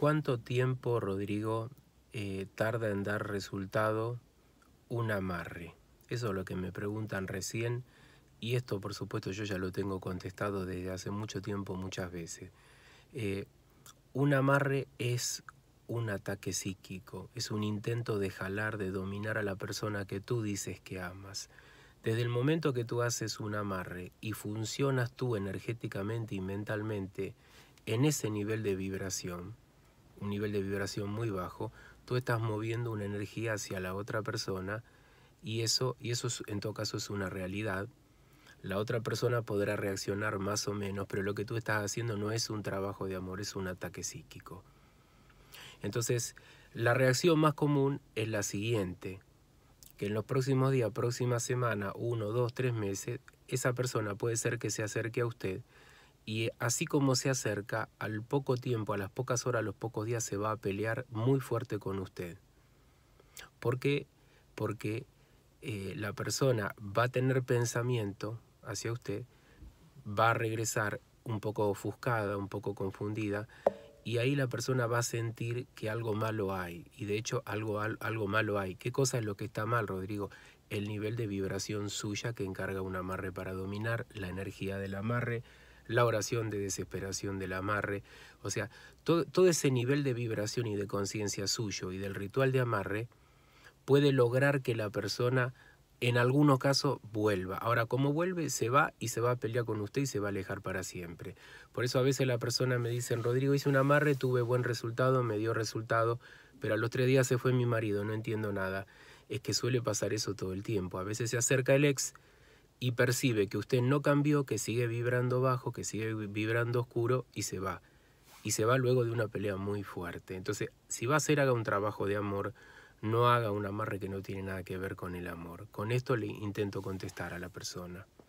¿Cuánto tiempo, Rodrigo, eh, tarda en dar resultado un amarre? Eso es lo que me preguntan recién y esto por supuesto yo ya lo tengo contestado desde hace mucho tiempo muchas veces. Eh, un amarre es un ataque psíquico, es un intento de jalar, de dominar a la persona que tú dices que amas. Desde el momento que tú haces un amarre y funcionas tú energéticamente y mentalmente en ese nivel de vibración, un nivel de vibración muy bajo, tú estás moviendo una energía hacia la otra persona y eso, y eso en todo caso es una realidad. La otra persona podrá reaccionar más o menos, pero lo que tú estás haciendo no es un trabajo de amor, es un ataque psíquico. Entonces, la reacción más común es la siguiente, que en los próximos días, próxima semana, uno, dos, tres meses, esa persona puede ser que se acerque a usted y así como se acerca, al poco tiempo, a las pocas horas, a los pocos días se va a pelear muy fuerte con usted. ¿Por qué? Porque eh, la persona va a tener pensamiento hacia usted, va a regresar un poco ofuscada, un poco confundida, y ahí la persona va a sentir que algo malo hay, y de hecho algo, algo malo hay. ¿Qué cosa es lo que está mal, Rodrigo? El nivel de vibración suya que encarga un amarre para dominar, la energía del amarre, la oración de desesperación del amarre, o sea, todo, ese nivel de vibración y de conciencia suyo y del ritual de amarre puede lograr que la persona en algunos casos vuelva. Ahora, como vuelve, se va y se va a pelear con usted y se va a alejar para siempre. Por eso a veces la persona me dice, Rodrigo, hice un amarre, tuve buen resultado, me dio resultado, pero a los tres días se fue mi marido, no entiendo nada. Es que suele pasar eso todo el tiempo. A veces se acerca el ex, y percibe que usted no cambió, que sigue vibrando bajo, que sigue vibrando oscuro y se va. Y se va luego de una pelea muy fuerte. Entonces, si va a hacer, haga un trabajo de amor, no haga un amarre que no tiene nada que ver con el amor. Con esto le intento contestar a la persona.